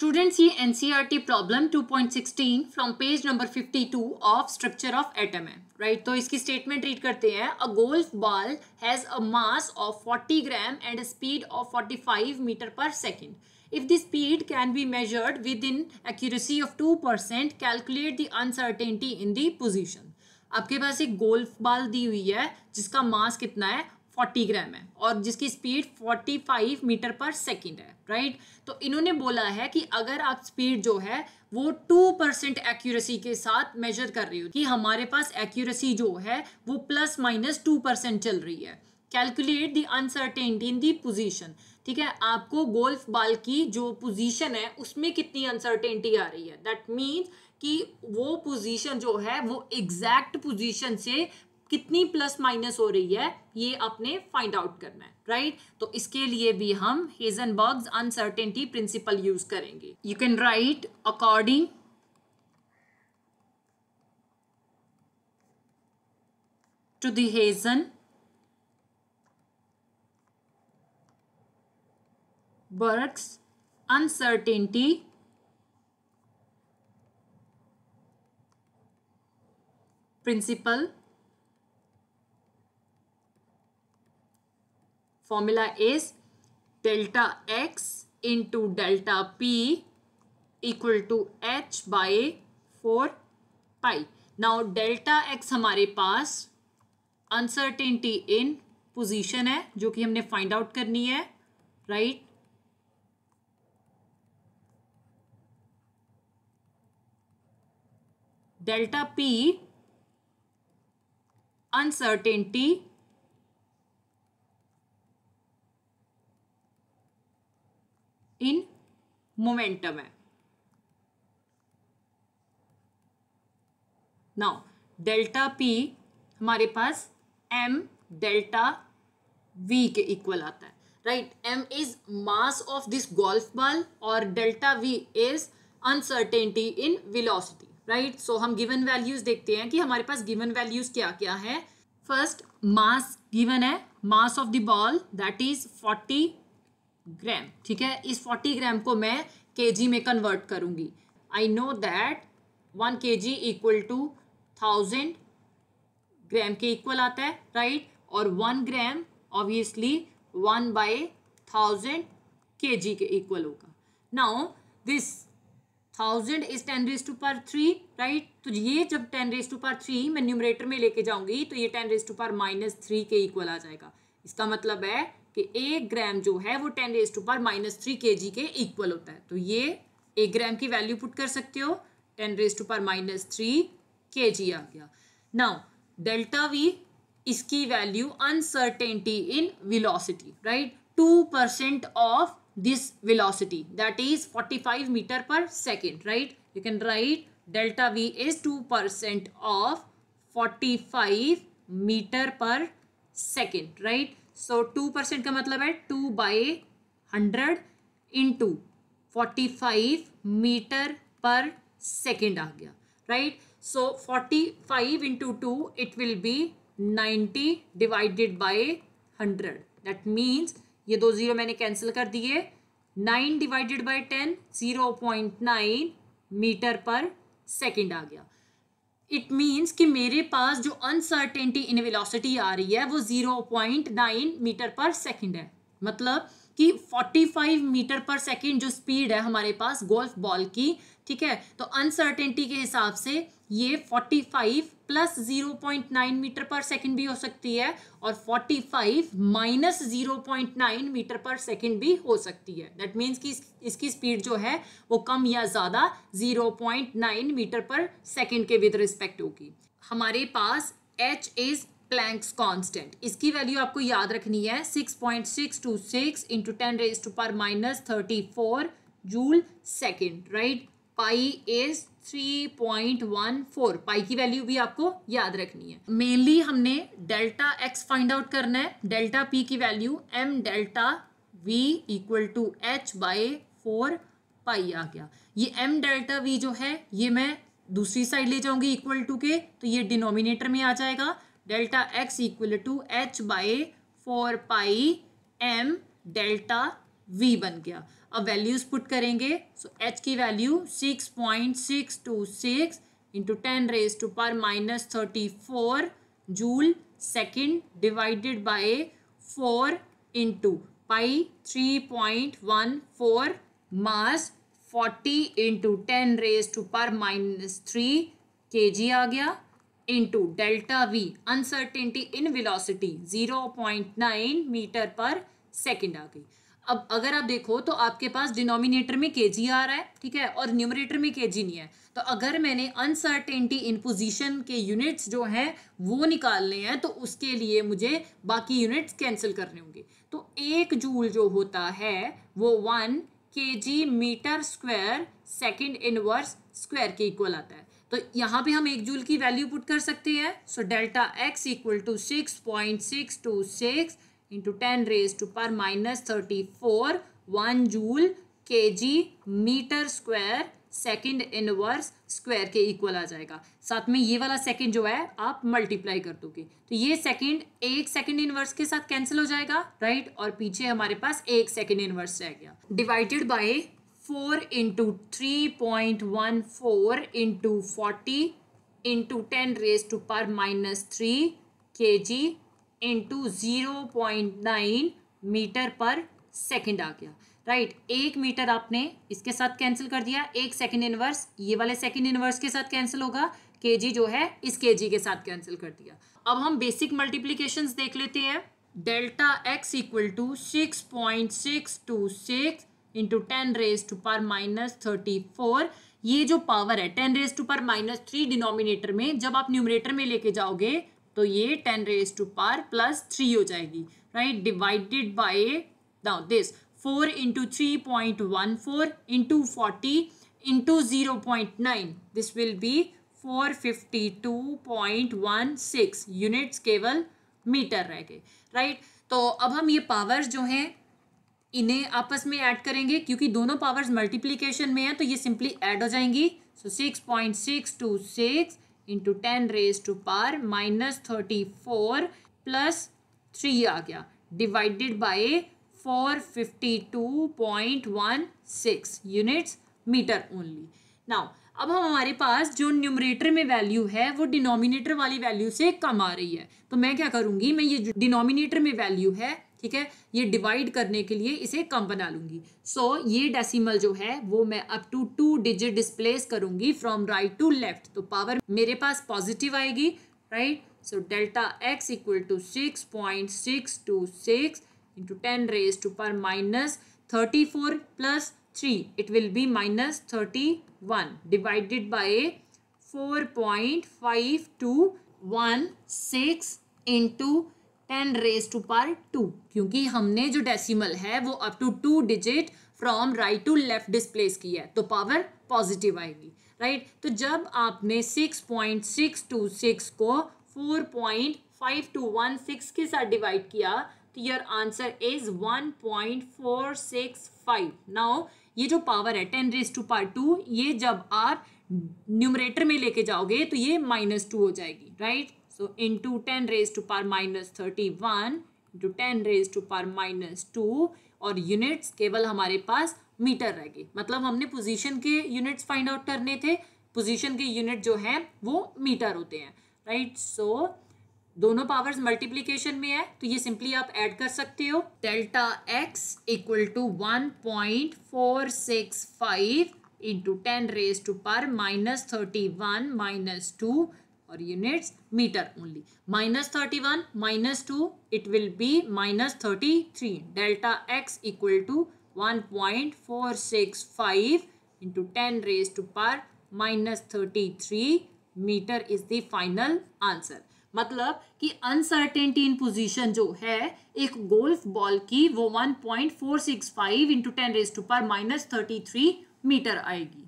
Students ये NCERT problem 2.16 from page number 52 of structure of atom है right तो इसकी स्टेटमेंट रीड करते हैं a golf ball has a mass of 40 gram and a speed of 45 metre per second If the speed can be measured within accuracy of 2%, calculate the uncertainty in the position आपके पास एक golf ball दी हुई है जिसका मास कितना है 40 ग्राम है और जिसकी स्पीड 45 मीटर पर सेकेंड है राइट तो इन्होंने बोला है कि अगर आप स्पीड जो है वो टू परसेंट एक्यूरेसी के साथ मेजर कर रही हो कि हमारे पास एक्यूरेसी जो है वो प्लस माइनस टू परसेंट चल रही है calculate the uncertainty in the position ठीक है आपको गोल्फ बॉल की जो पोजीशन है उसमें कितनी अनसर्टेनिटी आ रही है दैट मीन्स कि वो पोजीशन जो है वो एग्जैक्ट पोजीशन से कितनी प्लस माइनस हो रही है ये आपने फाइंड आउट करना है राइट right? तो इसके लिए भी हम Heisenberg uncertainty principle use करेंगे you can write according to देजन Hazen uncertainty principle formula is delta x into delta p equal to h by 4 pi. Now delta x हमारे पास uncertainty in position है जो कि हमने find out करनी है right? Delta P uncertainty in momentum है now delta P हमारे पास एम डेल्टा वी के इक्वल आता है right M is mass of this golf ball और delta V is uncertainty in velocity right so हम गिवन वैल्यूज देखते हैं कि हमारे पास गिवन वैल्यूज क्या क्या है फर्स्ट मास गिवन है mass of the ball that is 40 gram ठीक है इस 40 ग्राम को मैं केजी में कन्वर्ट करूंगी I know that one K G equal to thousand gram के इक्वल आता है राइट right? और one gram obviously one by thousand K G के इक्वल होगा now this thousand is ten raise to power three right तो ये जब ten raise to power three मैं न्यूमरेटर में लेके जाऊंगी तो ये ten raise to power minus three के इक्वल आ जाएगा इसका मतलब है कि एक ग्राम जो है वो ten raise to power minus three K G के इक्वल होता है तो ये एक ग्राम की वैल्यू पुट कर सकते हो ten raise to power minus three K G आ गया नाउ डेल्टा वी इसकी value uncertainty in velocity right two percent of this that is forty five meter per second right you can write delta V is two percent of forty five meter per second right so two percent का मतलब है two by hundred into forty five meter per second आ गया right so forty five into two it will be ninety divided by hundred that means ये दो zero मैंने cancel कर दिए nine divided by ten zero point nine meter per second आ गया it means कि मेरे पास जो अनसर्टेनिटी इन वेलोसिटी आ रही है वो zero point nine meter per second है मतलब कि 45 मीटर पर सेकेंड जो स्पीड है हमारे पास गोल्फ बॉल की ठीक है तो अनसर्टेनिटी के हिसाब से ये 45 प्लस 0.9 मीटर पर सेकंड भी हो सकती है और 45 माइनस 0.9 मीटर पर सेकंड भी हो सकती है दैट मीन्स कि इसकी स्पीड जो है वो कम या ज़्यादा 0.9 मीटर पर सेकंड के विद रिस्पेक्ट होगी हमारे पास h इज़ प्लैंक्स कांस्टेंट इसकी वैल्यू आपको याद रखनी है 6.626 point six six two into ten raise to power minus thirty four joule second right pi is 3.14 pi की वैल्यू भी आपको याद रखनी है मेनली हमने डेल्टा एक्स फाइंड आउट करना है डेल्टा पी की value M delta V equal to H by four pi आ गया ये एम डेल्टा वी जो है ये मैं दूसरी साइड ले जाऊंगी इक्वल टू के तो ये डिनोमिनेटर में आ जाएगा delta X equal to H by four pi M delta V बन गया अब वैल्यूज पुट करेंगे सो so, एच की value six point six two six into ten raise to power minus thirty four joule second divided by four into pi three point one four mass forty into ten raise to power minus three K G आ गया into delta V uncertainty in velocity zero point nine meter per second आ गई अब अगर आप देखो तो आपके पास डिनोमिनेटर में के जी आ रहा है ठीक है और न्यूमरेटर में के जी नहीं है तो अगर मैंने अनसर्टेनिटी इन पोजिशन के यूनिट्स जो हैं वो निकालने हैं तो उसके लिए मुझे बाकी यूनिट्स कैंसिल करने होंगे तो एक जूल जो होता है वो one K G meter square second inverse square के इक्वल आता है तो यहाँ पे हम एक जूल की वैल्यू पुट कर सकते हैं so delta X equal to six point six two six into ten raise to power minus thirty four one joule K G meter square second inverse square के इक्वल आ जाएगा साथ में ये वाला सेकेंड जो है आप मल्टीप्लाई कर दोगे तो ये सेकेंड एक सेकेंड इनवर्स के साथ कैंसिल हो जाएगा राइट right? और पीछे हमारे पास एक सेकेंड इनवर्स रह गया divided by four into three point one four into forty into ten raise to power minus three K G into zero point nine meter per second आ गया राइट right, एक metre आपने इसके साथ cancel कर दिया एक सेकेंड इनवर्स ये वाले सेकेंड इनवर्स के साथ कैंसिल होगा के जो है इस के के साथ कैंसिल कर दिया अब हम बेसिक मल्टीप्लीकेशन देख लेते हैं delta X equal to six point six two six into ten raise to power minus thirty four ये जो पावर है ten raise to power minus three denominator में जब आप न्यूमिनेटर में लेके जाओगे तो ये ten raise to power plus three हो जाएगी right divided by now this four into three point one four into forty into zero point nine this will be four fifty two point one six units केवल meter रह गए right तो अब हम ये powers जो हैं इन्हें आपस में ऐड करेंगे क्योंकि दोनों पावर्स मल्टीप्लीकेशन में है तो ये सिंपली ऐड हो जाएंगी so six point six two six into ten raise to power minus thirty four plus three आ गया divided by four fifty two point one six units meter only now अब हम हमारे पास जो न्यूमरेटर में value है वो डिनोमिनेटर वाली वैल्यू से कम आ रही है तो मैं क्या करूँगी मैं ये जो डिनोमिनेटर में वैल्यू है ठीक है ये डिवाइड करने के लिए इसे कम बना लूंगी सो so, ये डेसिमल जो है वो मैं up to two digit displace करूंगी फ्रॉम राइट टू लेफ्ट तो पावर मेरे पास पॉजिटिव आएगी right so delta X equal to six point six two six into ten raise to power minus thirty four plus three it will be minus thirty one divided by four point five two one six into ten raise to power two क्योंकि हमने जो decimal है वो up to two digit from right to left displace की है तो power positive आएगी right right? तो जब आपने six point six two six को four point five two one six के साथ डिवाइड किया तो your answer is one point four six five now ये जो पावर है ten raise to power two ये जब आप न्यूमरेटर में लेके जाओगे तो ये माइनस टू हो जाएगी right right? So into 10 raised to power minus 31 into 10 raised to power minus 2 और यूनिट्स केवल हमारे पास मीटर रह गए मतलब हमने पोजीशन के यूनिट्स फाइंड आउट करने थे पोजीशन के यूनिट जो हैं वो मीटर होते हैं राइट right? सो so, दोनों पावर्स मल्टीप्लिकेशन में है तो ये सिंपली आप ऐड कर सकते हो delta X equal to one point four six five into ten raise to power minus thirty one minus two और units meter only minus thirty one minus two it will be minus thirty three delta X equal to one point four six five into ten raise to power minus thirty three meter is the final answer मतलब कि uncertainty इन position जो है एक golf ball की वो one point four six five into ten raise to power minus thirty three meter आएगी